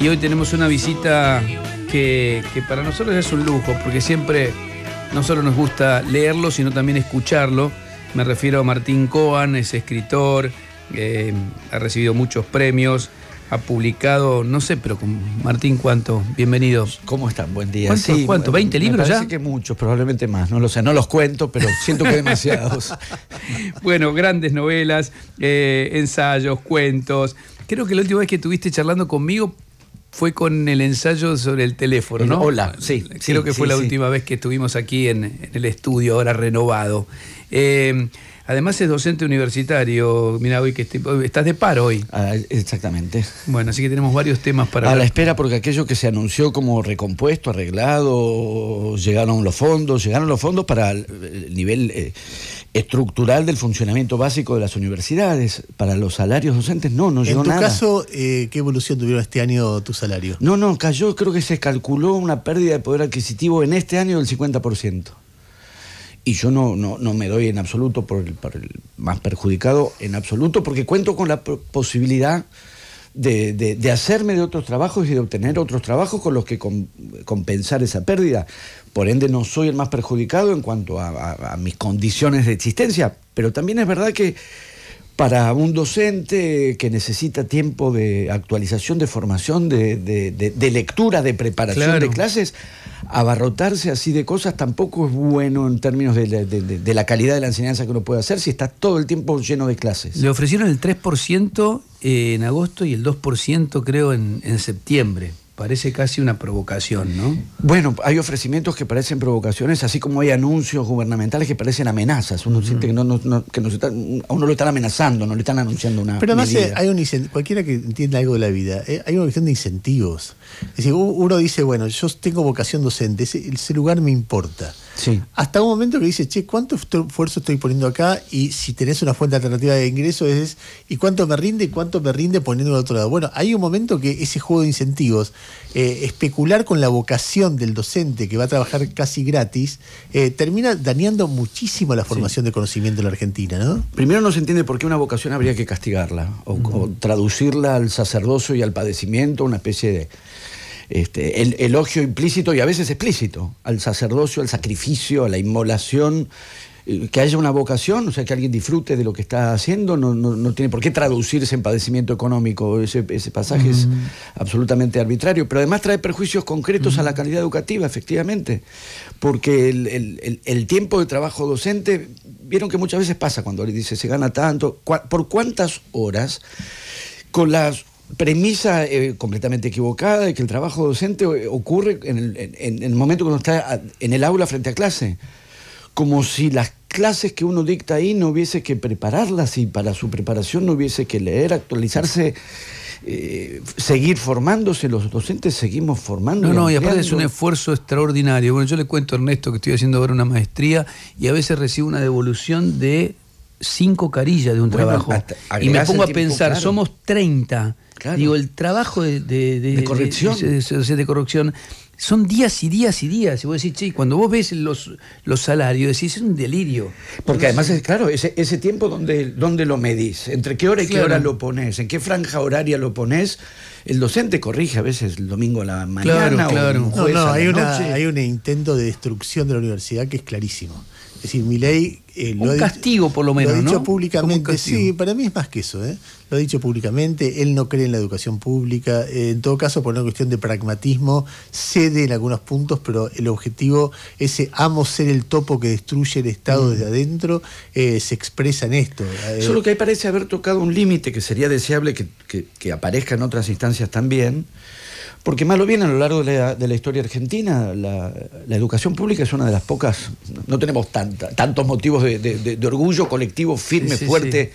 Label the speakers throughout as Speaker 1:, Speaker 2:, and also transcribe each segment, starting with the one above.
Speaker 1: y hoy tenemos una visita que, para nosotros es un lujo, porque siempre no solo nos gusta leerlo, sino también escucharlo. Me refiero a Martín Coan, es escritor, eh, ha recibido muchos premios, ha publicado, no sé, pero Martín, ¿cuánto? Bienvenidos. ¿Cómo están? Buen día. Sí, ¿Cuánto? ¿20 libros me ya?
Speaker 2: que muchos, probablemente más, no lo sé, no los cuento, pero siento que demasiados.
Speaker 1: bueno, grandes novelas, eh, ensayos, cuentos. Creo que la última vez que estuviste charlando conmigo fue con el ensayo sobre el teléfono, ¿no? Hola, sí. Creo que fue la última vez que estuvimos aquí en, el estudio, ahora renovado. Eh, además es docente universitario, mira hoy que estás de paro hoy. Ah, exactamente. Bueno, así que tenemos varios temas para... A la
Speaker 2: espera porque aquello que se anunció como recompuesto, arreglado, llegaron los fondos, llegaron los fondos para el nivel eh, estructural del funcionamiento básico de las universidades. Para los salarios docentes no, no llegó nada. En tu caso,
Speaker 3: eh, ¿qué evolución
Speaker 2: tuvieron este año tu salario? No, no, cayó, creo que se calculó una pérdida de poder adquisitivo en este año del 50%. Y yo no, no, no me doy en absoluto por el, por el más perjudicado, en absoluto, porque cuento con la posibilidad de, hacerme de otros trabajos y de obtener otros trabajos con los que compensar esa pérdida. Por ende, no soy el más perjudicado en cuanto a mis condiciones de existencia, pero también es verdad que para un docente que necesita tiempo de actualización, de formación, de, de, lectura, de preparación de clases, abarrotarse así de cosas tampoco es bueno en términos de la, calidad de la enseñanza que uno puede hacer si está todo el tiempo lleno de clases. Le
Speaker 1: ofrecieron el 3% en agosto y el 2% creo en, en septiembre. Parece casi una provocación, ¿no? Bueno, hay ofrecimientos que
Speaker 2: parecen provocaciones, así como hay anuncios gubernamentales que parecen amenazas. Uno siente que, a uno lo están amenazando, no le están anunciando una. Pero además,
Speaker 3: hay un, cualquiera que entienda algo de la vida, eh, hay una cuestión de incentivos. Es decir, uno dice, bueno, yo tengo vocación docente, ese, ese lugar me importa. Hasta un momento que dice, che, ¿cuánto esfuerzo estoy poniendo acá? Y si tenés una fuente alternativa de ingreso, es, ¿y cuánto me rinde? ¿Y cuánto me rinde poniendo al otro lado? Bueno, hay un momento que ese juego de incentivos, eh, especular con la vocación del docente que va a trabajar casi gratis, eh, termina dañando muchísimo la formación de conocimiento en la Argentina, ¿no?
Speaker 2: Primero no se entiende por qué una vocación habría que castigarla o traducirla al sacerdocio y al padecimiento, una especie de este, el elogio implícito y a veces explícito al sacerdocio, al sacrificio, a la inmolación. Eh, que haya una vocación, o sea, que alguien disfrute de lo que está haciendo, no, tiene por qué traducirse en padecimiento económico. Ese, pasaje es absolutamente arbitrario, pero además trae perjuicios concretos a la calidad educativa, efectivamente, porque el, tiempo de trabajo docente vieron que muchas veces pasa cuando le dice se gana tanto, ¿por cuántas horas? Con las premisa eh, completamente equivocada de que el trabajo docente ocurre en el, momento cuando está en el aula frente a clase, como si las clases que uno dicta ahí no hubiese que prepararlas y para su preparación no hubiese que leer, actualizarse. Eh, seguir formándose, los docentes seguimos formando. No, no, y aparte es un
Speaker 1: esfuerzo extraordinario. Bueno, yo le cuento a Ernesto que estoy haciendo ahora una maestría y a veces recibo una devolución de cinco carillas de un trabajo. Y me pongo a pensar, somos 30 Digo, el trabajo de, corrección. De, son días y días y días. Y vos decís, che, cuando vos ves los, los salarios, decís, es un delirio. Porque además es claro, ese, ese tiempo
Speaker 2: donde, donde lo medís, entre qué hora y qué hora lo pones, en qué franja horaria lo pones, el docente corrige a veces el domingo a la mañana claro, un no, hay
Speaker 3: un intento de destrucción de la universidad que es clarísimo es decir, mi ley... Eh, un castigo, por lo menos. Lo ha dicho públicamente, sí, para mí es más que eso. ¿eh? Lo ha dicho públicamente, él no cree en la educación pública. Eh, en todo caso, por una cuestión de pragmatismo, cede en algunos puntos, pero el objetivo, ese amo ser el topo que destruye el Estado mm. desde adentro, se expresa en esto. Solo
Speaker 2: que ahí parece haber tocado un límite que sería deseable que aparezca en otras instancias también porque malo bien a lo largo de la, historia argentina, la, educación pública es una de las pocas, no tenemos tantos motivos de, orgullo colectivo firme, fuerte,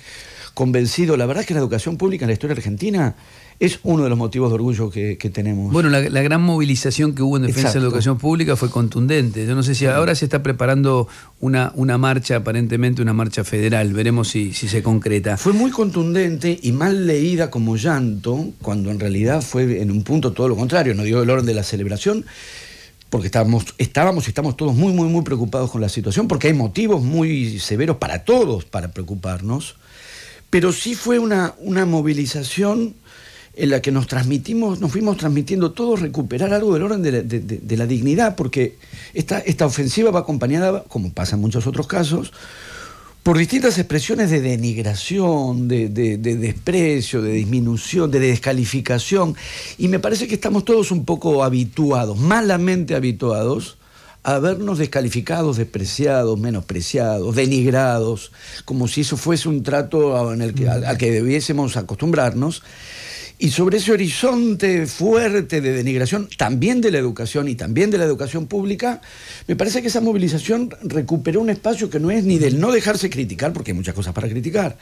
Speaker 2: convencido. La verdad es que la educación pública en la historia argentina es uno de los
Speaker 1: motivos de orgullo que, tenemos. Bueno, la, gran movilización que hubo en defensa de la educación pública fue contundente. Yo no sé si ahora se está preparando una, una marcha, aparentemente una marcha federal, veremos si, se concreta. Fue muy contundente y mal leída como llanto, cuando en realidad
Speaker 2: fue en un punto todo lo contrario, no dio el orden de la celebración porque estábamos, estábamos y estamos todos muy, muy, muy preocupados con la situación, porque hay motivos muy severos para todos para preocuparnos, pero sí fue una, una movilización en la que nos transmitimos, nos fuimos transmitiendo todos recuperar algo del orden de la, dignidad, porque esta, esta ofensiva va acompañada, como pasa en muchos otros casos, por distintas expresiones de denigración, de, desprecio, de disminución, de descalificación. Y me parece que estamos todos un poco habituados, malamente habituados, a vernos descalificados, despreciados, menospreciados, denigrados, como si eso fuese un trato al que debiésemos acostumbrarnos. Y sobre ese horizonte fuerte de denigración, también de la educación y también de la educación pública, me parece que esa movilización recuperó un espacio que no es ni del no dejarse criticar, porque hay muchas cosas para criticar,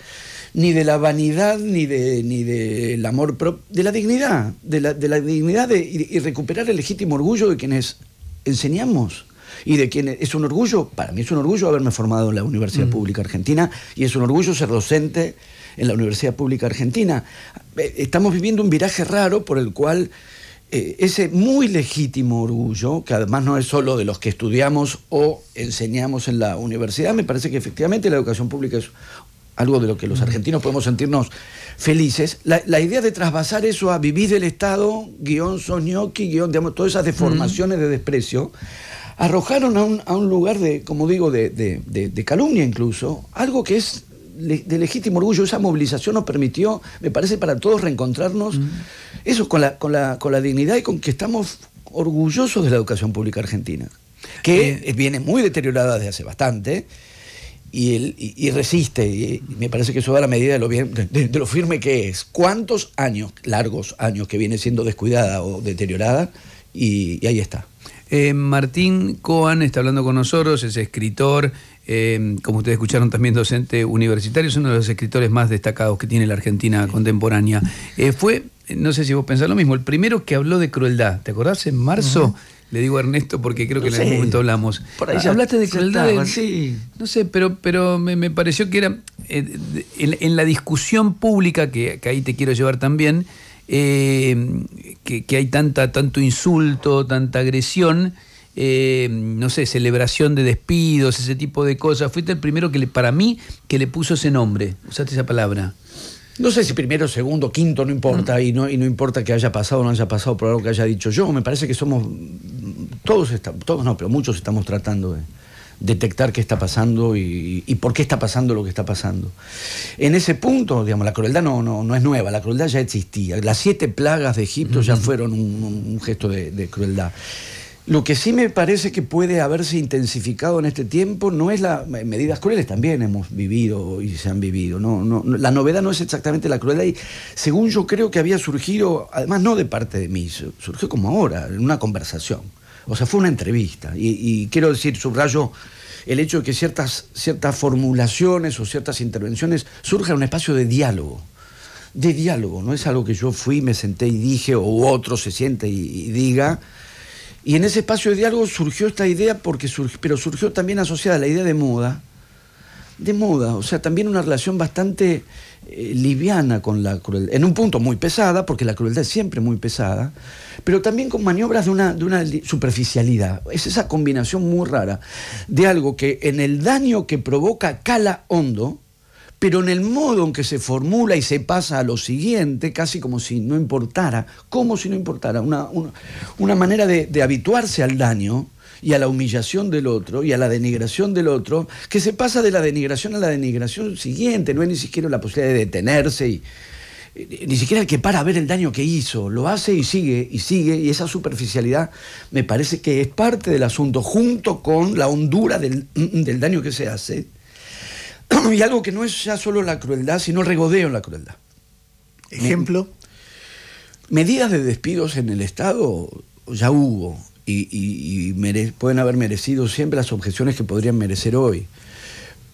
Speaker 2: ni de la vanidad, ni ni del amor propio, de la dignidad, de la, dignidad y, recuperar el legítimo orgullo de quienes enseñamos y de quienes... es un orgullo, para mí es un orgullo haberme formado en la Universidad mm. Pública Argentina y es un orgullo ser docente en la Universidad Pública Argentina. Eh, estamos viviendo un viraje raro por el cual eh, ese muy legítimo orgullo, que además no es solo de los que estudiamos o enseñamos en la universidad, me parece que efectivamente la educación pública es algo de lo que los argentinos podemos sentirnos felices. La, idea de trasvasar eso a vivir del Estado, guión Soñocchi, guión, digamos, todas esas deformaciones de desprecio, arrojaron a un, lugar de, como digo, de, de, de calumnia incluso, algo que es de legítimo orgullo, esa movilización nos permitió, me parece, para todos reencontrarnos, mm. eso, con la, con, la, dignidad y con que estamos orgullosos de la educación pública argentina, que eh. viene muy deteriorada desde hace bastante. Y, resiste. Y, me parece que eso da la medida de lo, bien, de, lo, firme que es. ¿Cuántos años, largos años, que viene
Speaker 1: siendo descuidada o deteriorada? Y, ahí está. Eh, Martín Coan está hablando con nosotros, es escritor, Em, como ustedes escucharon también docente universitario, es uno de los escritores más destacados que tiene la Argentina contemporánea. Eh, fue, no sé si vos pensás lo mismo, el primero que habló de crueldad, ¿te acordás? En marzo... Le digo a Ernesto porque creo que en algún momento hablamos. Hablaste de crueldad. sí. No sé, pero, pero me, pareció que era. Eh, en, la discusión pública, que, ahí te quiero llevar también, eh, que, hay tanta, tanto insulto, tanta agresión, eh, no sé, celebración de despidos, ese tipo de cosas. Fuiste el primero que le, para mí que le puso ese nombre, usaste esa palabra. No sé si primero, segundo, quinto, no importa, mm. y, no, y no importa que
Speaker 3: haya
Speaker 2: pasado o no haya pasado por algo que haya dicho yo, me parece que somos, todos, estamos, todos no, pero muchos estamos tratando de, detectar qué está pasando y, por qué está pasando lo que está pasando. En ese punto, digamos, la crueldad no, no, es nueva, la crueldad ya existía. Las siete plagas de Egipto ya fueron un, gesto de, crueldad. Lo que sí me parece que puede haberse intensificado en este tiempo no es la eh, medidas crueles también hemos vivido y se han vivido. No, no, la novedad no es exactamente la crueldad y según yo creo que había surgido, además no de parte de mí, surgió como ahora en una conversación. O sea, fue una entrevista y, quiero decir subrayo el hecho de que ciertas ciertas formulaciones o ciertas intervenciones surjan en un espacio de diálogo de diálogo, no es algo que yo fui, me senté y dije, o otro se siente y diga, y en ese espacio de diálogo surgió esta idea, porque pero surgió también asociada a la idea de moda, de moda, o sea, también una relación bastante eh, liviana con la crueldad, en un punto muy pesada, porque la crueldad es siempre muy pesada, pero también con maniobras de una superficialidad. Es esa combinación muy rara de algo que en el daño que provoca cala hondo, pero en el modo en que se formula y se pasa a lo siguiente, casi como si no importara, como si no importara, una, una, manera de, habituarse al daño y a la humillación del otro y a la denigración del otro, que se pasa de la denigración a la denigración siguiente, no hay ni siquiera la posibilidad de detenerse y eh, ni siquiera el que para a ver el daño que hizo, lo hace y sigue y sigue, y esa superficialidad me parece que es parte del asunto, junto con la hondura del, del daño que se hace, y algo que no es ya solo la crueldad, sino el regodeo en la crueldad. Ejemplo. Medidas de despidos en el Estado ya hubo y, pueden haber merecido siempre las objeciones que podrían merecer hoy.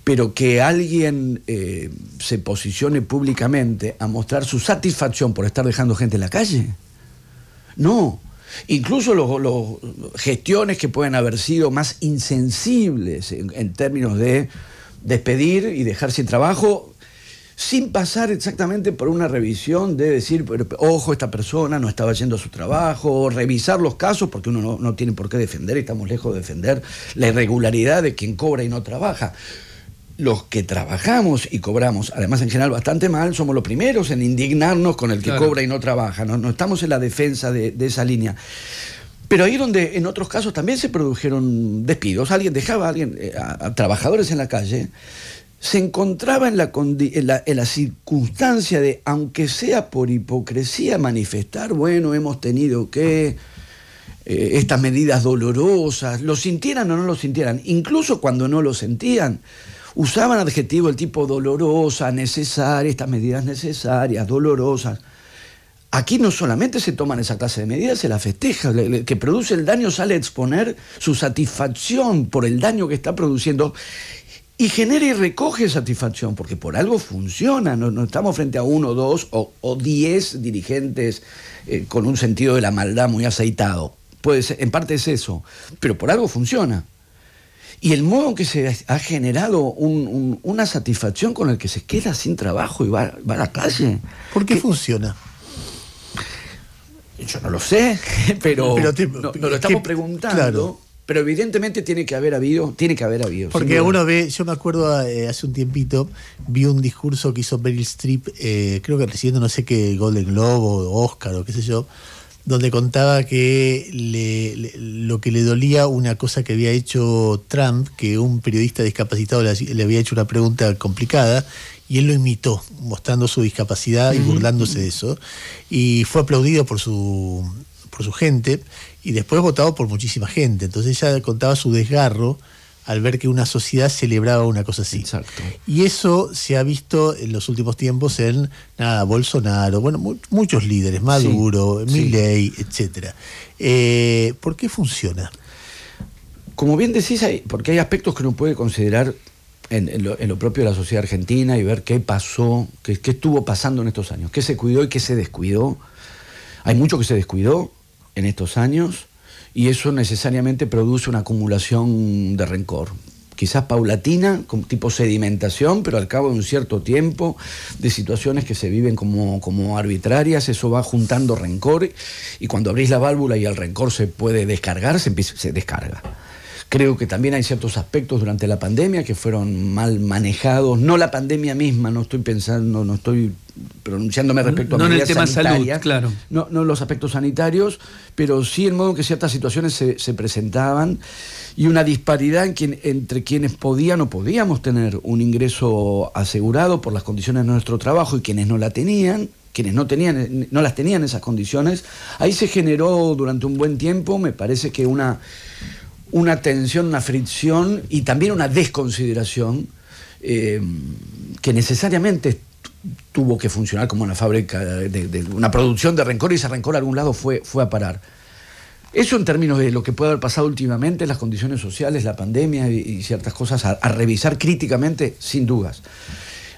Speaker 2: Pero que alguien eh, se posicione públicamente a mostrar su satisfacción por estar dejando gente en la calle. No. Incluso las gestiones que pueden haber sido más insensibles en términos de despedir y dejar sin trabajo sin pasar exactamente por una revisión de decir, ojo, esta persona no estaba haciendo su trabajo, o revisar los casos, porque uno no, tiene por qué defender, estamos lejos de defender la irregularidad de quien cobra y no trabaja. Los que trabajamos y cobramos, además en general bastante mal, somos los primeros en indignarnos con el que cobra y no trabaja. No, estamos en la defensa de esa línea. Pero ahí donde en otros casos también se produjeron despidos, alguien dejaba a, alguien, eh, a, trabajadores en la calle, se encontraba en la, la, circunstancia de, aunque sea por hipocresía, manifestar, bueno, hemos tenido que eh, estas medidas dolorosas, lo sintieran o no lo sintieran, incluso cuando no lo sentían, usaban adjetivo del tipo dolorosa, necesaria, estas medidas necesarias, dolorosas. Aquí no solamente se toman esa clase de medidas, se la festeja. El que produce el daño sale a exponer su satisfacción por el daño que está produciendo y genera y recoge satisfacción, porque por algo funciona. No, estamos frente a uno, dos o, diez dirigentes eh, con un sentido de la maldad muy aceitado. en parte es eso, pero por algo funciona. Y el modo en que se ha generado una satisfacción con el que se queda sin trabajo y va, a la calle. ¿Por qué funciona? Yo no lo sé, pero, lo estamos preguntando. Pero evidentemente tiene que haber habido, tiene que haber habido. Porque uno
Speaker 3: ve, yo me acuerdo eh, hace un tiempito, vi un discurso que hizo Beryl Streep, eh, creo que recibiendo no sé qué Golden Globe o Oscar o qué sé yo, donde contaba que lo que le dolía una cosa que había hecho Trump, que un periodista discapacitado le había hecho una pregunta complicada y él lo imitó, mostrando su discapacidad y burlándose de eso. Y fue aplaudido por su, por su gente y después votado por muchísima gente. Entonces ella contaba su desgarro al ver que una sociedad celebraba una cosa así. Y eso se ha visto en los últimos tiempos en nada, Bolsonaro, bueno, muchos líderes, Maduro, Milley, etc. Eh, ¿Por qué funciona? Como bien
Speaker 2: decís, porque hay aspectos que uno puede considerar en, lo, propio de la sociedad argentina y ver qué pasó, qué, estuvo pasando en estos años, qué se cuidó y qué se descuidó. Hay mucho que se descuidó en estos años y eso necesariamente produce una acumulación de rencor. Quizás paulatina, tipo sedimentación, pero al cabo de un cierto tiempo, de situaciones que se viven como, arbitrarias, eso va juntando rencor y cuando abrís la válvula y el rencor se puede descargar, se descarga. Creo que también hay ciertos aspectos durante la pandemia que fueron mal manejados. No la pandemia misma, no estoy pensando, no estoy pronunciándome respecto a no en el tema claro. no, no los aspectos sanitarios, pero sí en modo que ciertas situaciones se, presentaban y una disparidad entre quienes podían o podíamos tener un ingreso asegurado por las condiciones de nuestro trabajo y quienes no la tenían quienes no tenían no las tenían esas condiciones ahí se generó durante un buen tiempo me parece que una una tensión, una fricción y también una desconsideración eh, que necesariamente tuvo que funcionar como una fábrica de, una producción de rencor y ese rencor a algún lado fue, fue a parar. Eso en términos de lo que puede haber pasado últimamente, las condiciones sociales, la pandemia y, ciertas cosas a revisar críticamente, sin dudas.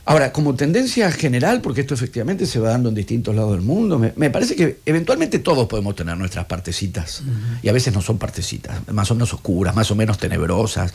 Speaker 2: Ahora, como tendencia general, porque esto efectivamente se va dando en distintos lados del mundo, me, parece que eventualmente todos podemos tener nuestras partecitas, y a veces no son partecitas, más o menos oscuras, más o menos tenebrosas,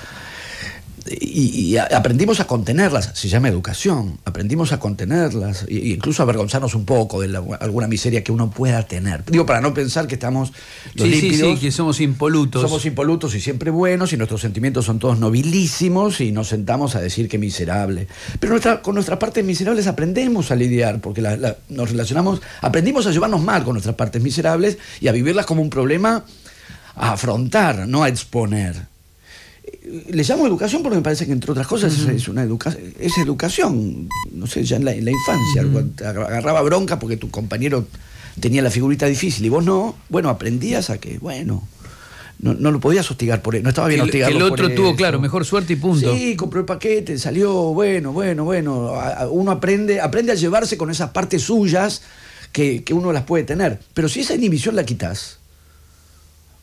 Speaker 2: y, aprendimos a contenerlas, se llama educación, aprendimos a contenerlas e incluso avergonzarnos un poco de alguna miseria que uno pueda tener. Digo, para no pensar que estamos sí, que somos impolutos. Somos impolutos y siempre buenos y nuestros sentimientos son todos nobilísimos y nos sentamos a decir que miserable. Pero con nuestras partes miserables aprendemos a lidiar porque nos relacionamos, aprendimos a llevarnos mal con nuestras partes miserables y a vivirlas como un problema a afrontar, no a exponer le llamo educación porque me parece que entre otras cosas es, una educación es educación, no sé, ya en la, infancia, agarraba bronca porque tu compañero tenía la figurita difícil y vos no, bueno, aprendías a que, bueno, no, lo podías hostigar por e, no estaba bien hostigado. El, el otro tuvo,
Speaker 1: claro, mejor suerte y punto. Sí,
Speaker 2: compró el paquete, salió, bueno, bueno, bueno, uno aprende, aprende a llevarse con esas partes suyas que, que uno las puede tener, pero si esa inhibición la quitas,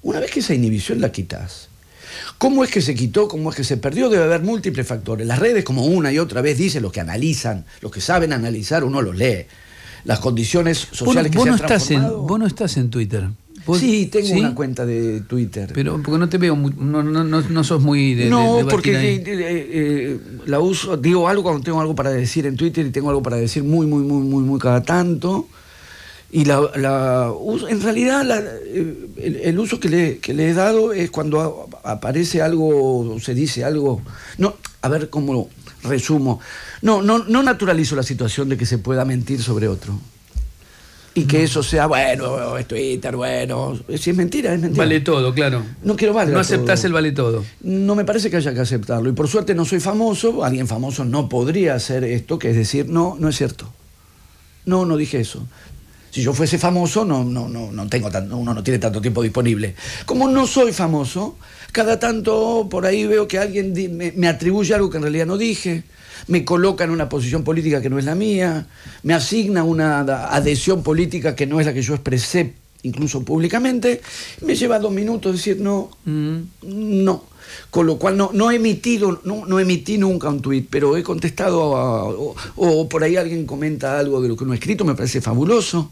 Speaker 2: una vez que esa inhibición la quitas, ¿Cómo es que se quitó? ¿Cómo es que se perdió? Debe haber múltiples factores. Las redes, como una y otra vez dicen, los que analizan, los que saben analizar, uno los lee. Las condiciones sociales que se no han estás en,
Speaker 1: Vos no estás en Twitter. Sí, tengo una cuenta de Twitter. Pero porque no te veo, no, no, no, sos muy de... No, porque eh,
Speaker 2: eh, la uso, digo algo cuando tengo algo para decir en Twitter y tengo algo para decir muy, muy, muy, muy, muy cada tanto. Y la, en realidad eh, el, uso que le, he dado es cuando aparece algo, se dice algo. No, a ver cómo resumo. No, no, no naturalizo la situación de que se pueda mentir sobre otro. Y que eso sea, bueno, es
Speaker 1: Twitter, bueno. Si es mentira, es mentira. Vale todo, claro. No
Speaker 2: quiero vale. No aceptás el vale todo. No me parece que haya que aceptarlo. Y por suerte no soy famoso. Alguien famoso no podría hacer esto, que es decir, no, no es cierto. No, no dije eso. Si yo fuese famoso, no, no, no, no tengo tanto, uno no tiene tanto tiempo disponible. Como no soy famoso, cada tanto por ahí veo que alguien me, me atribuye algo que en realidad no dije, me coloca en una posición política que no es la mía, me asigna una adhesión política que no es la que yo expresé incluso públicamente, me lleva dos minutos decir no, mm. no. Con lo cual no, no he emitido, no, no emití nunca un tuit, pero he contestado o, por ahí alguien comenta algo de lo que no he escrito, me parece fabuloso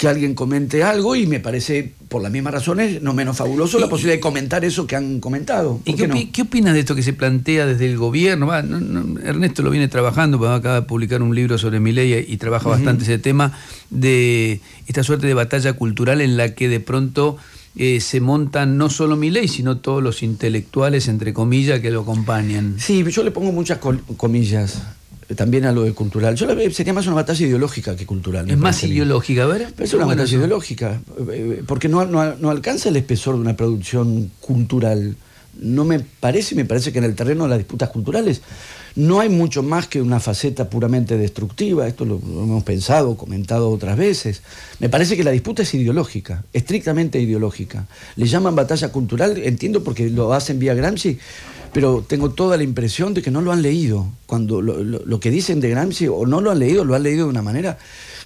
Speaker 2: que alguien comente algo y me parece, por las mismas razones, no menos fabuloso la posibilidad de comentar eso que han comentado. ¿Y qué,
Speaker 1: opinas de esto que se plantea desde el gobierno? Ernesto lo viene trabajando, acaba de publicar un libro sobre mi ley y trabaja bastante ese tema de esta suerte de batalla cultural en la que de pronto... Eh, se montan no solo mi ley, sino todos los intelectuales, entre comillas, que lo acompañan. Sí, yo le pongo muchas comillas también a lo de cultural.
Speaker 2: Yo veo, sería más una batalla ideológica que cultural. Es más
Speaker 1: ideológica, ¿verdad? es una batalla ideológica,
Speaker 2: eh, porque no, no, alcanza el espesor de una producción cultural. No me parece, me parece que en el terreno de las disputas culturales no hay mucho más que una faceta puramente destructiva, esto lo, lo hemos pensado, comentado otras veces. Me parece que la disputa es ideológica, estrictamente ideológica. Le llaman batalla cultural, entiendo porque lo hacen vía Gramsci, pero tengo toda la impresión de que no lo han leído. Cuando lo, lo que dicen de Gramsci o no lo han leído, lo han leído de una manera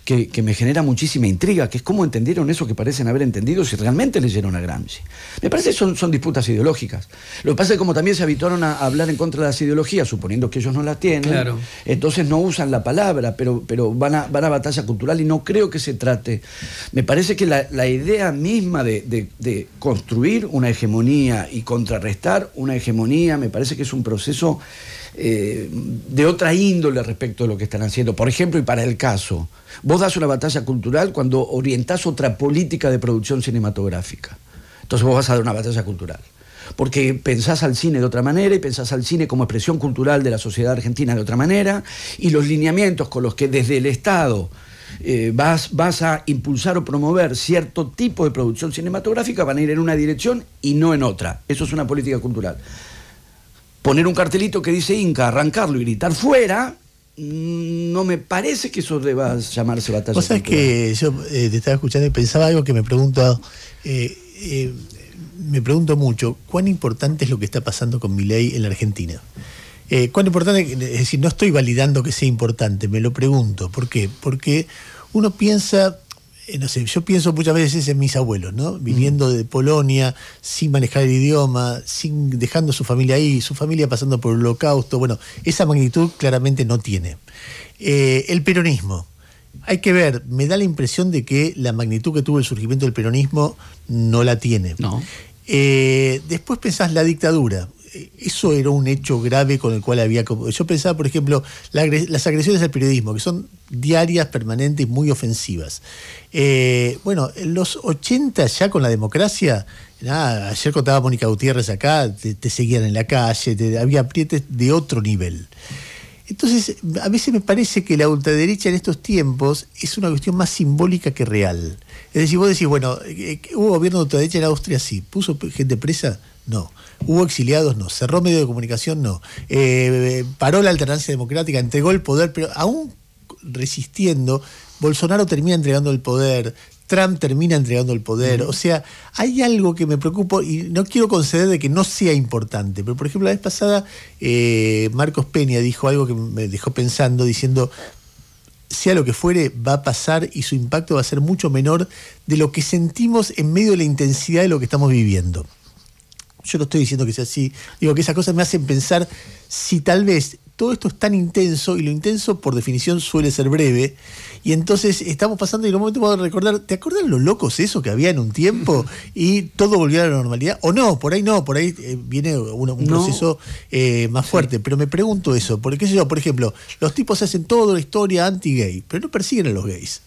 Speaker 2: que, me genera muchísima intriga, que es cómo entendieron eso que parecen haber entendido si realmente leyeron a Gramsci. Me parece que son, son disputas ideológicas. Lo que pasa es que como también se habituaron a hablar en contra de las ideologías, suponiendo que ellos no las tienen, entonces no usan la palabra, pero, pero van, a, a batalla cultural y no creo que se trate. Me parece que la, idea misma de construir una hegemonía y contrarrestar una hegemonía, me parece que es un proceso eh, de otra índole respecto a lo que están haciendo. Por ejemplo, y para el caso, vos das una batalla cultural cuando orientás otra política de producción cinematográfica. Entonces vos vas a dar una batalla cultural. Porque pensás al cine de otra manera y pensás al cine como expresión cultural de la sociedad argentina de otra manera y los lineamientos con los que desde el Estado eh, vas, vas, a impulsar o promover cierto tipo de producción cinematográfica, van a ir en una dirección y no en otra. Eso es una política cultural poner un cartelito que dice Inca, arrancarlo y gritar fuera, mm, no me parece que eso deba llamarse batalla. Vos sabés que
Speaker 3: yo eh, te estaba escuchando y pensaba algo que me pregunto, eh, eh, me pregunto mucho, ¿cuán importante es lo que está pasando con mi ley en la Argentina? ¿Cuán importante? Es decir, no estoy validando que sea importante, me lo pregunto. ¿Por qué? Porque uno piensa eh, no sé, yo pienso muchas veces en mis abuelos, ¿no? Viniendo de Polonia, sin manejar el idioma, sin dejando su familia ahí, su familia pasando por el holocausto. Bueno, esa magnitud claramente no tiene. Eh, el peronismo. Hay que ver, me da la impresión de que la magnitud que tuvo el surgimiento del peronismo no la tiene. Eh, después pensás la dictadura eso era un hecho grave con el cual había... Yo pensaba, por ejemplo, las agresiones al periodismo, que son diarias, permanentes, muy ofensivas. Eh, bueno, en los 80 ya con la democracia, ayer contaba Mónica Gutiérrez acá, te, seguían en la calle, había aprietes de otro nivel. Entonces, a veces me parece que la ultraderecha en estos tiempos es una cuestión más simbólica que real. Es decir, vos decís, bueno, eh, eh, ¿hubo gobierno de ultraderecha en Austria? Sí. ¿Puso gente presa? No. Hubo exiliados, no. Cerró medio de comunicación, no. Eh, paró la alternancia democrática, entregó el poder, pero aún resistiendo, Bolsonaro termina entregando el poder, Trump termina entregando el poder. O sea, hay algo que me preocupa y no quiero conceder de que no sea importante, pero por ejemplo la vez pasada eh, Marcos Peña dijo algo que me dejó pensando, diciendo, sea lo que fuere, va a pasar y su impacto va a ser mucho menor de lo que sentimos en medio de la intensidad de lo que estamos viviendo yo no estoy diciendo que sea así, digo que esas cosas me hacen pensar si tal vez todo esto es tan intenso, y lo intenso por definición suele ser breve, y entonces estamos pasando y en un momento puedo recordar, ¿te acuerdas los locos eso que había en un tiempo y todo volvió a la normalidad? O no, por ahí no, por ahí eh, viene un, proceso eh, más fuerte, pero me pregunto eso, porque qué sé yo, por ejemplo, los tipos hacen toda la historia anti-gay, pero no persiguen a los gays.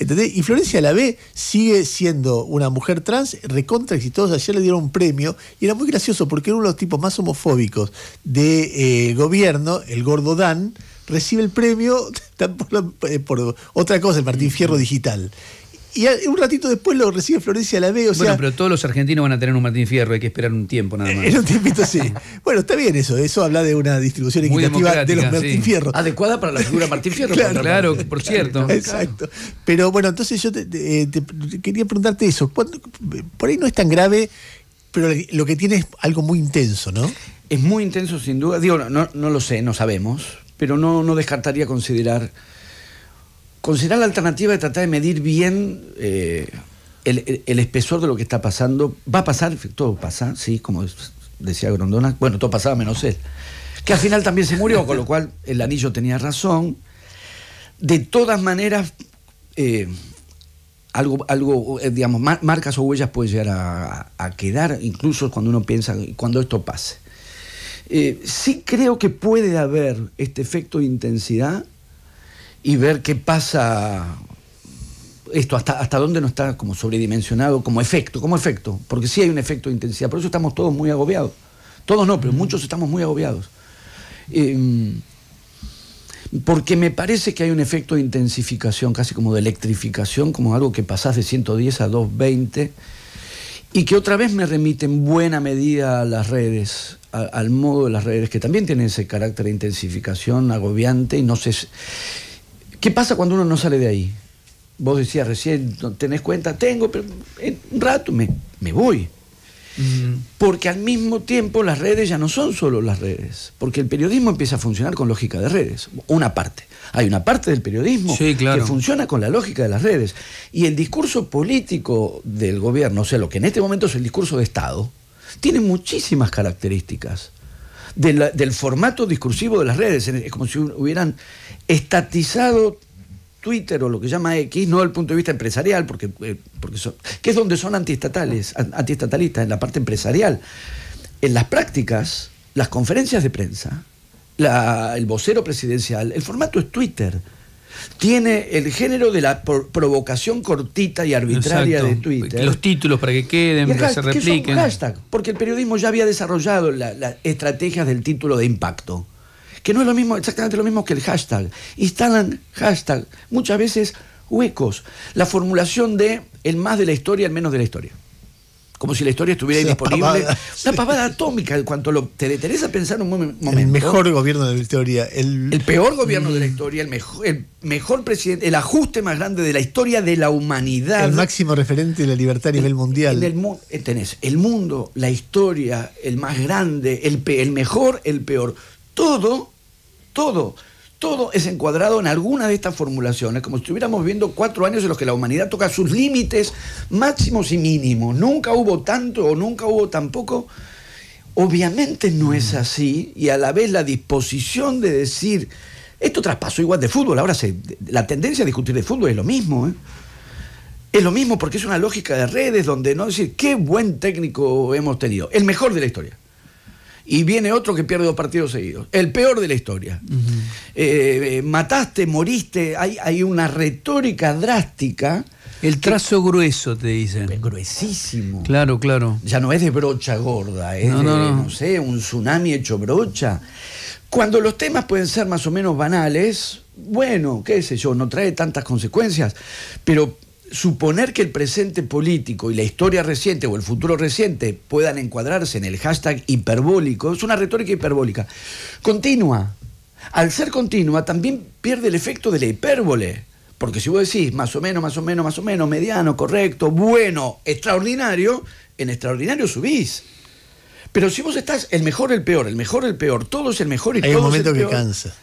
Speaker 3: ¿Entendés? Y Florencia la B sigue siendo una mujer trans, recontra exitosa. Ayer le dieron un premio y era muy gracioso porque era uno de los tipos más homofóbicos de eh, gobierno, el gordo Dan, recibe el premio eh, por, otra cosa, el Martín Fierro Digital. Y un ratito después lo recibe Florencia la o Sea, bueno,
Speaker 1: pero todos los argentinos van a tener un Martín Fierro, hay que esperar un tiempo nada eh, más. En un tiempito, sí.
Speaker 3: bueno, está bien eso, eso habla de una distribución equitativa de los Martín Fierro.
Speaker 1: Adecuada para la figura Martín Fierro.
Speaker 3: claro, por cierto. Exacto. Pero bueno, entonces yo eh, quería preguntarte eso. Por ahí no es tan grave, pero lo que tiene es algo muy intenso, ¿no?
Speaker 2: Es muy intenso, sin duda. Digo, no, no lo sé, no sabemos, pero no, no descartaría considerar considerar la alternativa de tratar de medir bien eh, el, espesor de lo que está pasando. Va a pasar, todo pasa, sí, como decía Grondona. Bueno, todo pasaba menos él. Que al final también se murió, con lo cual el anillo tenía razón. De todas maneras, eh, algo, algo eh, digamos, marcas o huellas puede llegar a, quedar, incluso cuando uno piensa, cuando esto pase. sí creo que puede haber este efecto de intensidad y ver qué pasa esto, hasta, hasta dónde no está como sobredimensionado como efecto, como efecto, porque sí hay un efecto de intensidad, por eso estamos todos muy agobiados. Todos no, pero muchos estamos muy agobiados. Em, porque me parece que hay un efecto de intensificación, casi como de electrificación, como algo que pasás de 110 a 220, y que otra vez me remite en buena medida a las redes, al modo de las redes, que también tienen ese carácter de intensificación agobiante y no sé ¿Qué pasa cuando uno no sale de ahí? Vos decías recién, tenés cuenta, tengo, pero en un rato me, me voy. Porque al mismo tiempo las redes ya no son solo las redes, porque el periodismo empieza a funcionar con lógica de redes, una parte. Hay una parte del periodismo que funciona con la lógica de las redes. Y el discurso político del gobierno, o sea, lo que en este momento es el discurso de Estado, tiene muchísimas características del formato discursivo de las redes. Es como si hubieran estatizado Twitter o lo que llama X, no desde el punto de vista empresarial, porque, eh, porque que es donde son antiestatales, antiestatalistas, en la parte empresarial. En las prácticas, las conferencias de prensa, el vocero presidencial, el formato es Twitter tiene el género de la provocación cortita y arbitraria de Twitter. Los
Speaker 1: títulos para que queden, para que se repliquen. Hashtag,
Speaker 2: porque el periodismo ya había desarrollado las estrategias del título de impacto, que no es lo mismo, exactamente lo mismo que el hashtag. Instalan hashtag, muchas veces huecos, la formulación de el más de la historia, el menos de la historia como si la historia estuviera disponible. una pavada atómica, en cuanto lo, te interesa pensar un momento. El mejor
Speaker 3: gobierno de la historia. El, peor gobierno de
Speaker 2: la mm. historia, el mejor, presidente, el ajuste más grande de la historia de la humanidad. El
Speaker 3: máximo referente de la libertad
Speaker 2: a nivel mundial. el, eh, tenés el mundo, la historia, el más grande, el, el mejor, el peor. Todo, todo todo es encuadrado en alguna de estas formulaciones, como si estuviéramos viendo cuatro años en los que la humanidad toca sus límites máximos y mínimos. Nunca hubo tanto o nunca hubo tampoco. Obviamente no es mm. así y a la vez la disposición de decir, esto traspasó igual de fútbol, ahora se, la tendencia a discutir de fútbol es lo mismo. ¿eh? Es lo mismo porque es una lógica de redes donde no decir, qué buen técnico hemos tenido, el mejor de la historia y viene otro que pierde dos partidos seguidos. El peor de la historia. Eh, eh, mataste, moriste, hay, hay, una retórica drástica. El trazo grueso, te dicen. Eh, gruesísimo. Claro, claro. Ya no es de brocha gorda, es no, no sé, un tsunami hecho brocha. Cuando los temas pueden ser más o menos banales, bueno, qué sé yo, no trae tantas consecuencias, pero suponer que el presente político y la historia reciente o el futuro reciente puedan encuadrarse en el hashtag hiperbólico es una retórica hiperbólica. Continua. Al ser continua también pierde el efecto de la hipérbole. Porque si vos decís más o menos, más o menos, más o menos, mediano, correcto, bueno, extraordinario, en extraordinario subís. Pero si vos estás el mejor, el peor, el mejor, el peor, todo es el mejor y Hay todo es que cansa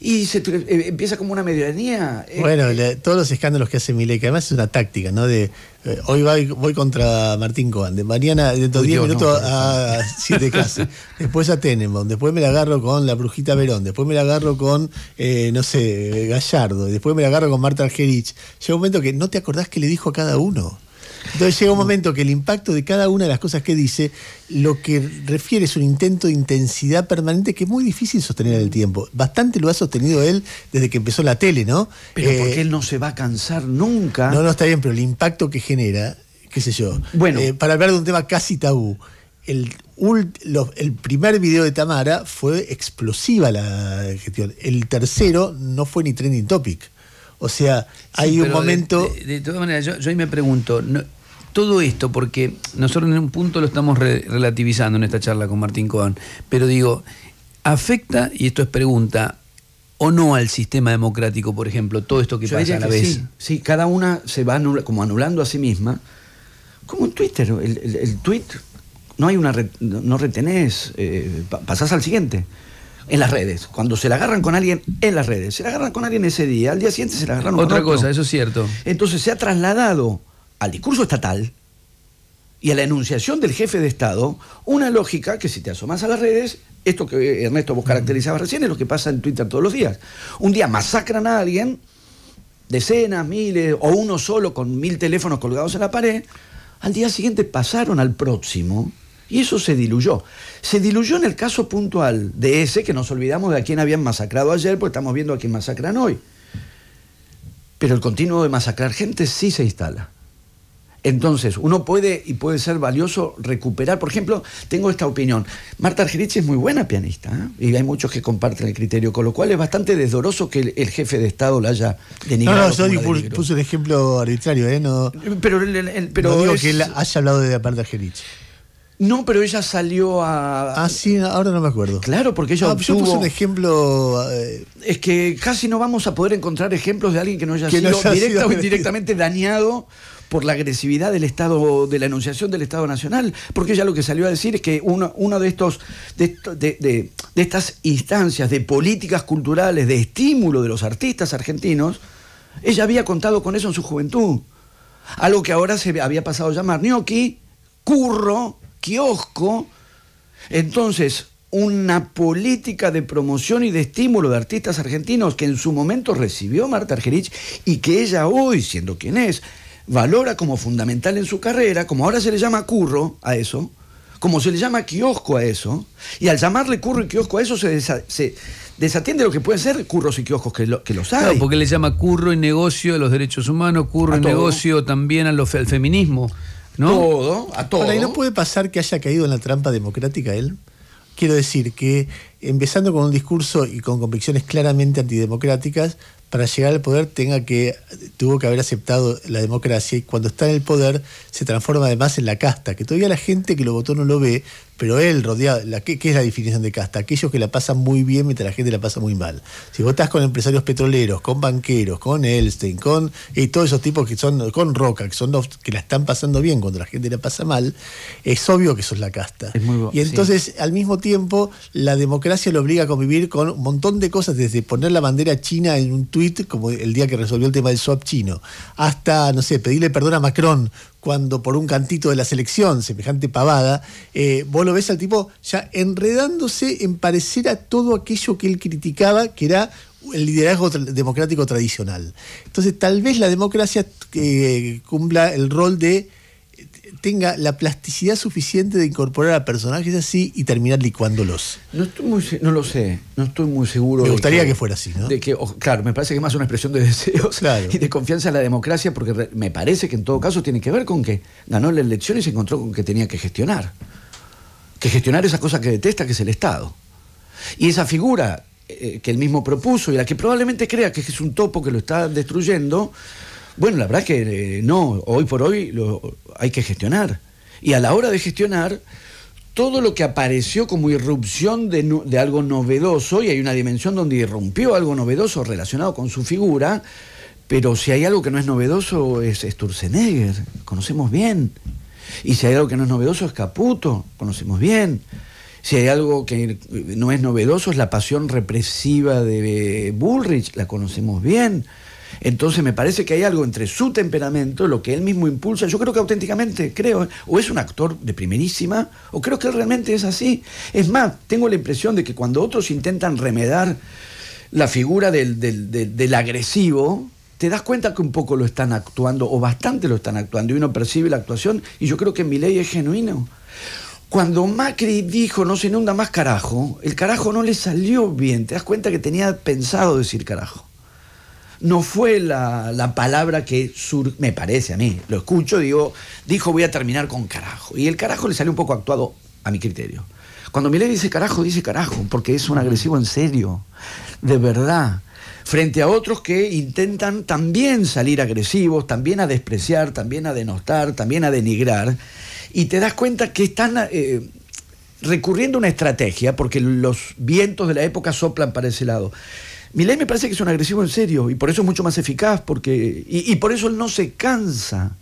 Speaker 3: y se, eh, empieza como una medianía. Eh. Bueno, todos los escándalos que hace Milei, que además es una táctica, ¿no? De eh, hoy voy, contra Martín Coan, de mañana dentro de 10 minutos a, siete después a Tenenbaum, después me la agarro con la Brujita Verón, después me la agarro con, no sé, Gallardo, después me la agarro con Marta Argerich. Llega un momento que no te acordás que le dijo a cada uno. Entonces llega un momento que el impacto de cada una de las cosas que dice, lo que refiere es un intento de intensidad permanente que es muy difícil sostener en el tiempo. Bastante lo ha sostenido él desde que empezó la tele, ¿no? Pero eh, porque él no se va a cansar nunca. No, no está bien, pero el impacto que genera, qué sé yo. Bueno. Eh, para hablar de un tema casi tabú, el primer video de Tamara fue explosiva la gestión. El tercero no fue ni trending topic. O sea, hay un momento...
Speaker 1: De, todas maneras, yo, yo ahí me pregunto, todo esto, porque nosotros en un punto lo estamos relativizando en esta charla con Martín Cohen, pero digo, ¿afecta, y esto es pregunta, o no al sistema democrático, por ejemplo, todo esto que pasa a la vez?
Speaker 2: Sí, cada una se va como anulando a sí misma, como un Twitter, el, tweet, no hay una, no retenés, eh, pasás al siguiente en las redes. Cuando se la agarran con alguien en las redes, se la agarran con alguien ese día, al día siguiente se la agarran Otra Otra cosa, eso es cierto. Entonces se ha trasladado al discurso estatal y a la enunciación del jefe de Estado una lógica que si te asomas a las redes, esto que eh, Ernesto vos caracterizabas recién es lo que pasa en Twitter todos los días. Un día masacran a alguien, decenas, miles, o uno solo con mil teléfonos colgados en la pared, al día siguiente pasaron al próximo y eso se diluyó. Se diluyó en el caso puntual de ese, que nos olvidamos de a quién habían masacrado ayer, pues estamos viendo a quién masacran hoy. Pero el continuo de masacrar gente sí se instala. Entonces, uno puede y puede ser valioso recuperar. Por ejemplo, tengo esta opinión. Marta Argerich es muy buena pianista ¿eh? y hay muchos que comparten el criterio, con lo cual es bastante desdoroso que el, jefe de Estado la
Speaker 3: haya denigrado. No, no, yo puse el ejemplo arbitrario, ¿eh? No,
Speaker 2: pero, pero digo que él
Speaker 3: haya hablado de Marta Argerich.
Speaker 2: No, pero ella salió a. Ah, sí, ahora no me
Speaker 3: acuerdo. Claro, porque ella. Ah, yo puse un
Speaker 2: ejemplo. Eh, es que casi no vamos a poder encontrar ejemplos de alguien que no haya sido directamente directa o indirectamente dañado por la agresividad del Estado, de la enunciación del Estado Nacional, porque ella lo que salió a decir es que uno, de estos, de, estas instancias de políticas culturales, de estímulo de los artistas argentinos, ella había contado con eso en su juventud. Algo que ahora se había pasado a llamar gnocchi, curro, kiosco. Entonces, una política de promoción y de estímulo de artistas argentinos que en su momento recibió Marta Argerich y que ella hoy, siendo quien es, valora como fundamental en su carrera, como ahora se le llama curro a eso, como se le llama kiosco a eso, y al llamarle curro y kiosco a eso se, desatiende lo que pueden ser curros y kioscos que, lo, que los hay. Claro, porque le
Speaker 1: llama curro y negocio a los derechos humanos, curro y negocio también al feminismo. ¿no?
Speaker 3: Todo, a todo. ¿y no puede pasar que haya caído en la trampa democrática él? Quiero decir que empezando con un discurso y con convicciones claramente antidemocráticas, para llegar al poder tenga que tuvo que haber aceptado la democracia y cuando está en el poder se transforma además en la casta, que todavía la gente que lo votó no lo ve, pero él rodea, la, ¿qué, es la definición de casta? Aquellos que la pasan muy bien mientras la gente la pasa muy mal. Si votas con empresarios petroleros, con banqueros, con Elstein, con y todos esos tipos que son, con Roca, que son que la están pasando bien cuando la gente la pasa mal, es obvio que eso es la casta. y entonces, al mismo tiempo, la democracia lo obliga a convivir con un montón de cosas, desde poner la bandera china en un tuit, como el día que resolvió el tema del swap chino, hasta, no sé, pedirle perdón a Macron cuando por un cantito de la selección, semejante pavada, eh, vos lo ves al tipo ya enredándose en parecer a todo aquello que él criticaba, que era el liderazgo democrático tradicional. Entonces, tal vez la democracia eh, cumpla el rol de tenga la plasticidad suficiente de incorporar a personajes así y terminar licuándolos. No,
Speaker 2: estoy muy, no lo sé,
Speaker 3: no estoy muy seguro. Me gustaría que, fuera así, ¿no? De
Speaker 2: que, claro, me parece que es más una expresión de deseos y de confianza en la democracia, porque me parece que en todo caso tiene que ver con que ganó la elección y se encontró con que tenía que gestionar. Que gestionar esa cosa que detesta, que es el Estado. Y esa figura eh, que él mismo propuso y la que probablemente crea que es un topo que lo está destruyendo bueno, la verdad que eh, no, hoy por hoy lo, hay que gestionar. Y a la hora de gestionar, todo lo que apareció como irrupción de, de, algo novedoso, y hay una dimensión donde irrumpió algo novedoso relacionado con su figura, pero si hay algo que no es novedoso es Sturzenegger, conocemos bien. Y si hay algo que no es novedoso es Caputo, conocemos bien. Si hay algo que no es novedoso es la pasión represiva de Bullrich, la conocemos bien. Entonces me parece que hay algo entre su temperamento, lo que él mismo impulsa, yo creo que auténticamente, creo, ¿eh? o es un actor de primerísima, o creo que él realmente es así. Es más, tengo la impresión de que cuando otros intentan remedar la figura del, agresivo, te das cuenta que un poco lo están actuando, o bastante lo están actuando, y uno percibe la actuación, y yo creo que mi ley es genuino. Cuando Macri dijo no se inunda más carajo, el carajo no le salió bien. Te das cuenta que tenía pensado decir carajo no fue la, palabra que sur, me parece a mí, lo escucho, digo, dijo voy a terminar con carajo. Y el carajo le salió un poco actuado a mi criterio. Cuando Milei dice carajo, dice carajo, porque es un agresivo en serio, de verdad, frente a otros que intentan también salir agresivos, también a despreciar, también a denostar, también a denigrar, y te das cuenta que están... Eh, recurriendo a una estrategia, porque los vientos de la época soplan para ese lado, ley me parece que es un agresivo en serio y por eso es mucho más eficaz, porque y, por eso él no se cansa.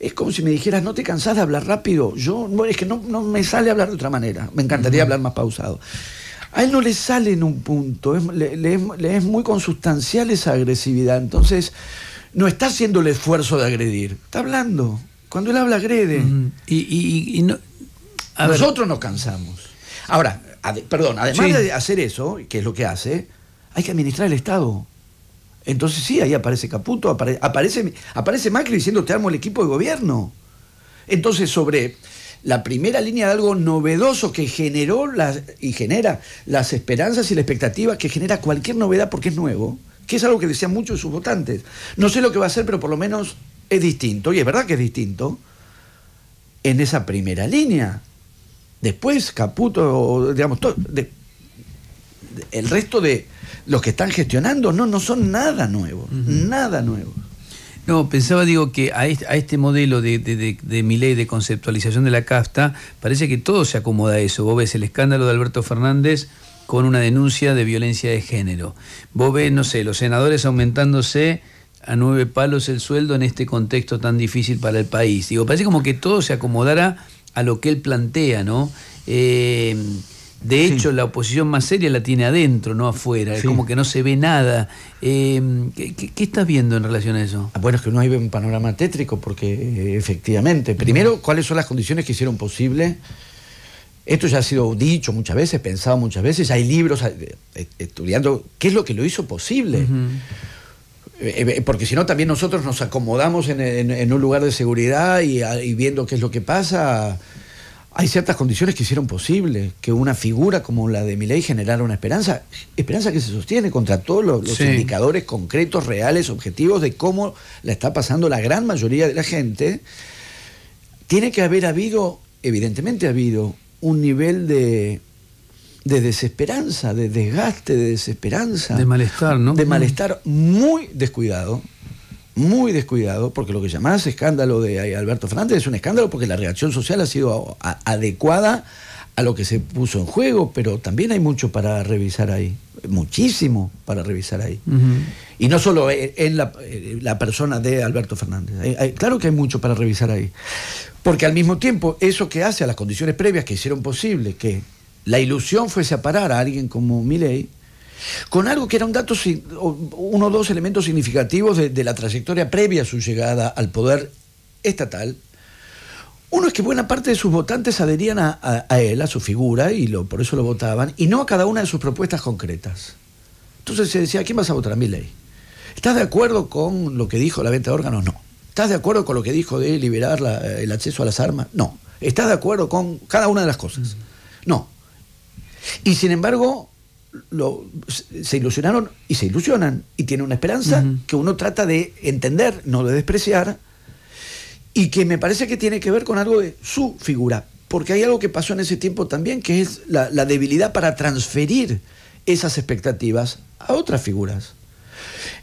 Speaker 2: Es como si me dijeras, no te cansás de hablar rápido. Yo, es que no, me sale hablar de otra manera. Me encantaría hablar más pausado. A él no le sale en un punto, es, le, es muy consustancial esa agresividad. Entonces, no está haciendo el esfuerzo de agredir, está hablando. Cuando él habla, agrede. Y, y, nosotros nos cansamos. Ahora, perdón, además de hacer eso, que es lo que hace, hay que administrar el Estado. Entonces sí, ahí aparece Caputo, aparece, aparece Macri diciendo te armo el equipo de gobierno. Entonces sobre la primera línea de algo novedoso que generó y genera las esperanzas y la expectativa que genera cualquier novedad porque es nuevo, que es algo que decían muchos de sus votantes. No sé lo que va a ser, pero por lo menos es distinto, y es verdad que es distinto, en esa primera línea. Después, Caputo, digamos, el resto de los que están gestionando no, no son nada nuevo. nada nuevo.
Speaker 1: No, pensaba, digo, que a este, modelo de, mi ley de conceptualización de la casta, parece que todo se acomoda a eso. Vos ves el escándalo de Alberto Fernández con una denuncia de violencia de género. Vos ves, no sé, los senadores aumentándose a nueve palos el sueldo en este contexto tan difícil para el país. Digo, parece como que todo se acomodara a lo que él plantea, ¿no? Eh, de hecho, la oposición más seria la tiene adentro, no afuera. Es como que no se ve nada. Em, ¿qué, estás viendo en relación a eso? Ah, bueno, es que uno ahí ve un panorama tétrico porque eh, efectivamente,
Speaker 2: primero, ¿cuáles son las condiciones que hicieron posible? Esto ya ha sido dicho muchas veces, pensado muchas veces, hay libros eh, eh, estudiando qué es lo que lo hizo posible. porque si no también nosotros nos acomodamos en, un lugar de seguridad y, ah, y, viendo qué es lo que pasa hay ciertas condiciones que hicieron posible que una figura como la de Milei generara una esperanza, esperanza que se sostiene contra todos los, indicadores concretos, reales, objetivos de cómo la está pasando la gran mayoría de la gente. Tiene que haber habido, evidentemente ha habido, un nivel de, de desesperanza, de desgaste, de desesperanza. De malestar, ¿no? De malestar muy descuidado, muy descuidado, porque lo que llamás escándalo de Alberto Fernández es un escándalo porque la reacción social ha sido adecuada a lo que se puso en juego, pero también hay mucho para revisar ahí, muchísimo para revisar ahí. Y no solo e, en eh, la, persona de Alberto Fernández, claro que hay mucho para revisar ahí, porque al mismo tiempo eso que hace a las condiciones previas que hicieron posible que la ilusión fuese a parar a alguien como Milei, con algo que era un dato, uno o dos elementos significativos de, la trayectoria previa a su llegada al poder estatal. Uno es que buena parte de sus votantes adherían a, él, a su figura, y lo, por eso lo votaban, y no a cada una de sus propuestas concretas. Entonces se decía, ¿a quién vas a votar? A mi ley. ¿Estás de acuerdo con lo que dijo la venta de órganos? No. ¿Estás de acuerdo con lo que dijo de liberar el acceso a las armas? No. ¿Estás de acuerdo con cada una de las cosas? No. Y sin embargo, se ilusionaron y se ilusionan y tiene una esperanza que uno trata de entender, no de despreciar, y que me parece que tiene que ver con algo de su figura, porque hay algo que pasó en ese tiempo también, que es la, debilidad para transferir esas expectativas a otras figuras.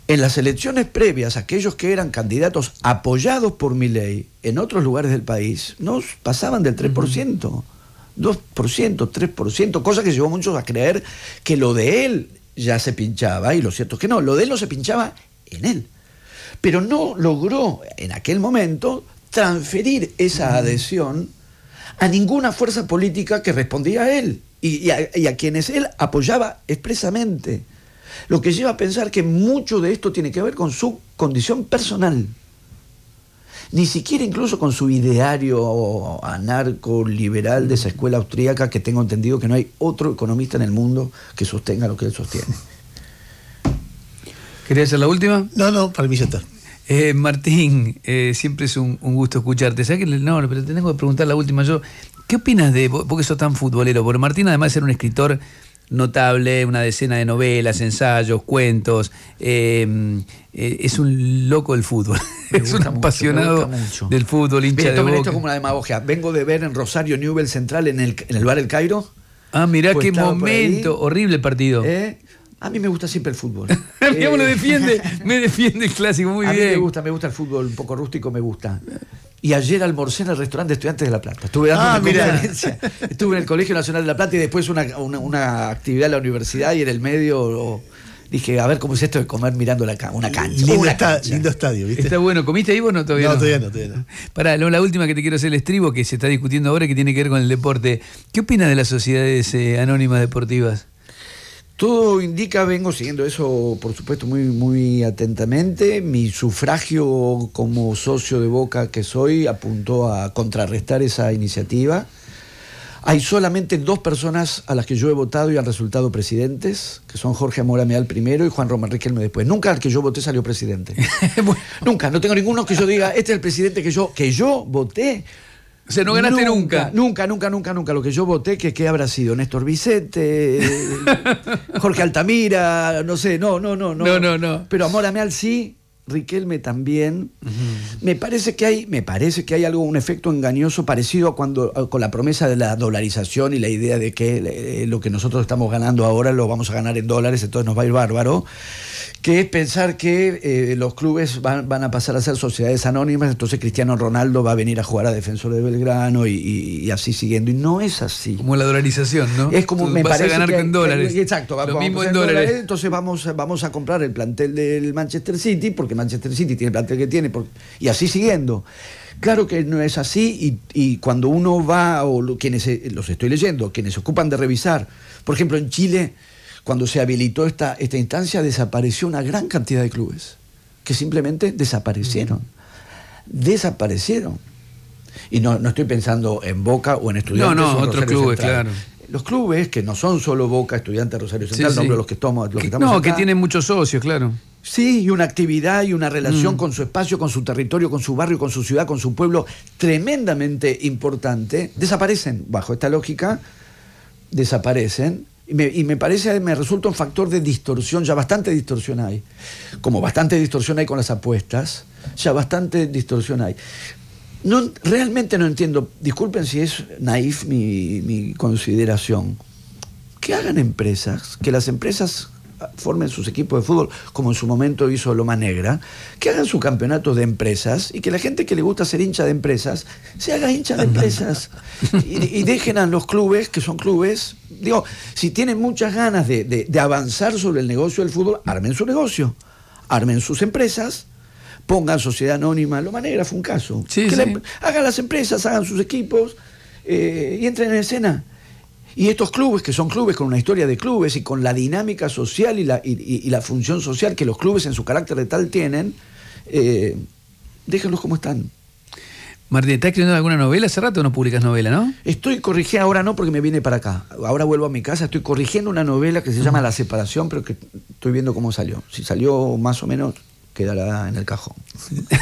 Speaker 2: En las elecciones previas, aquellos que eran candidatos apoyados por mi ley en otros lugares del país no pasaban del 3%. 2%, 3%, cosa que llevó a muchos a creer que lo de él ya se pinchaba, y lo cierto es que no, lo de él no se pinchaba en él. Pero no logró en aquel momento transferir esa adhesión a ninguna fuerza política que respondía a él y, y a, quienes él apoyaba expresamente. Lo que lleva a pensar que mucho de esto tiene que ver con su condición personal ni siquiera incluso con su ideario anarco-liberal de esa escuela austríaca que tengo entendido que no hay otro economista en el mundo que sostenga lo que él sostiene.
Speaker 1: ¿Querías hacer la última? No, no, para mí ya está. Eh, Martín, eh, siempre es un, gusto escucharte. ¿Sabes que no, pero te tengo que preguntar la última yo? ¿Qué opinas de porque vos sos tan futbolero? Porque Martín además ser un escritor notable, una decena de novelas, ensayos, cuentos. Eh, eh, es un loco del fútbol. es un apasionado del fútbol, hincha de Boca. como
Speaker 2: una demagogia. Vengo de ver en Rosario Newell Central en el, bar El Cairo. Ah, mirá qué momento,
Speaker 1: horrible partido. ¿Eh? A mí me gusta siempre el fútbol. eh,
Speaker 2: me defiende, me
Speaker 1: defiende el clásico
Speaker 2: muy a bien. Mí me gusta, me gusta el fútbol un poco rústico, me gusta. Y ayer almorcé en el restaurante de Estudiantes de La Plata. Estuve dando ah, conferencia. Estuve en el Colegio Nacional de La Plata y después una, actividad en la universidad y en el medio. dije, a ver cómo es esto de comer mirando una cancha.
Speaker 3: Lindo, estadio, ¿viste? Está
Speaker 1: bueno. ¿Comiste ahí vos no todavía? No, todavía no, todavía Pará, la última que te quiero hacer el estribo, que se está discutiendo ahora, que tiene que ver con el deporte. ¿Qué opinas de las sociedades eh, anónimas deportivas?
Speaker 2: Todo indica, vengo siguiendo eso, por supuesto, muy, muy atentamente. Mi sufragio como socio de Boca que soy apuntó a contrarrestar esa iniciativa. Hay solamente dos personas a las que yo he votado y han resultado presidentes, que son Jorge Amorameal primero y Juan Román Riquelme después. Nunca al que yo voté salió presidente. nunca, no tengo ninguno que yo diga, este es el presidente que yo, que yo voté. O sea, no ganaste nunca. Nunca, nunca, nunca, nunca. Lo que yo voté, que qué habrá sido, Néstor Vicente, Jorge Altamira, no sé, no, no, no, no. No, no, no. Pero Amor al sí, Riquelme también. Me parece que hay, me parece que hay algo, un efecto engañoso parecido a cuando con la promesa de la dolarización y la idea de que eh, lo que nosotros estamos ganando ahora lo vamos a ganar en dólares, entonces nos va a ir bárbaro que es pensar que eh, los clubes van, a pasar a ser sociedades anónimas, entonces Cristiano Ronaldo va a venir a jugar a Defensor de Belgrano y, así siguiendo. Y no es así.
Speaker 1: Como la dolarización, ¿no? Es como, me vas parece. a
Speaker 2: ganar en dólares. Exacto, Lo vamos, mismo en dólares. Entonces vamos, vamos a comprar el plantel del Manchester City, porque Manchester City tiene el plantel que tiene, y así siguiendo. Claro que no es así y, cuando uno va, o quienes los estoy leyendo, quienes se ocupan de revisar, por ejemplo en Chile cuando se habilitó esta, esta instancia, desapareció una gran cantidad de clubes que simplemente desaparecieron. Desaparecieron. Y no, estoy pensando en Boca o en Estudiantes. No, no, otros clubes, claro. Los clubes que no son solo Boca, Estudiantes, Rosario Central, los que, toman los que, No, que
Speaker 1: tienen muchos socios, claro. Sí, y una
Speaker 2: actividad y una relación mm. con su espacio, con su territorio, con su barrio, con su ciudad, con su pueblo tremendamente importante. Desaparecen bajo esta lógica, desaparecen y me, parece, me resulta un factor de distorsión, ya bastante distorsión hay, como bastante distorsión hay con las apuestas, ya bastante distorsión hay. No, realmente no entiendo, disculpen si es naif mi, mi consideración, que hagan empresas, que las empresas formen sus equipos de fútbol, como en su momento hizo Loma Negra, que hagan su campeonato de empresas y que la gente que le gusta ser hincha de empresas se haga hincha de empresas y, dejen a los clubes, que son clubes, digo, si tienen muchas ganas de, avanzar sobre el negocio del fútbol, armen su negocio, armen sus empresas pongan sociedad anónima, Loma Negra fue un caso. Em, hagan las empresas, hagan sus equipos eh, y entren en escena. Y estos clubes, que son clubes con una historia de clubes y con la dinámica social y la, función social que los clubes en su carácter de tal tienen, eh, déjenlos como están.
Speaker 1: Martín, ¿estás escribiendo alguna
Speaker 2: novela? Hace rato no publicas novela, ¿no? Estoy corrigiendo, ahora no porque me viene para acá. Ahora vuelvo a mi casa, estoy corrigiendo una novela que se llama La separación, pero que estoy viendo cómo salió. Si salió más o menos, quedará en el cajón.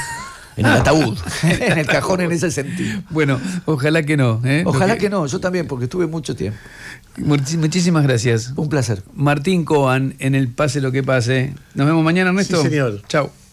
Speaker 1: en el ataúd, en el cajón en ese sentido. Bueno, ojalá que no. ¿eh? Ojalá que... no, yo también, porque estuve mucho tiempo. muchísimas gracias. Un placer. Martín Coan, en el Pase lo que pase. Nos vemos mañana, Ernesto. Sí, señor. Chao.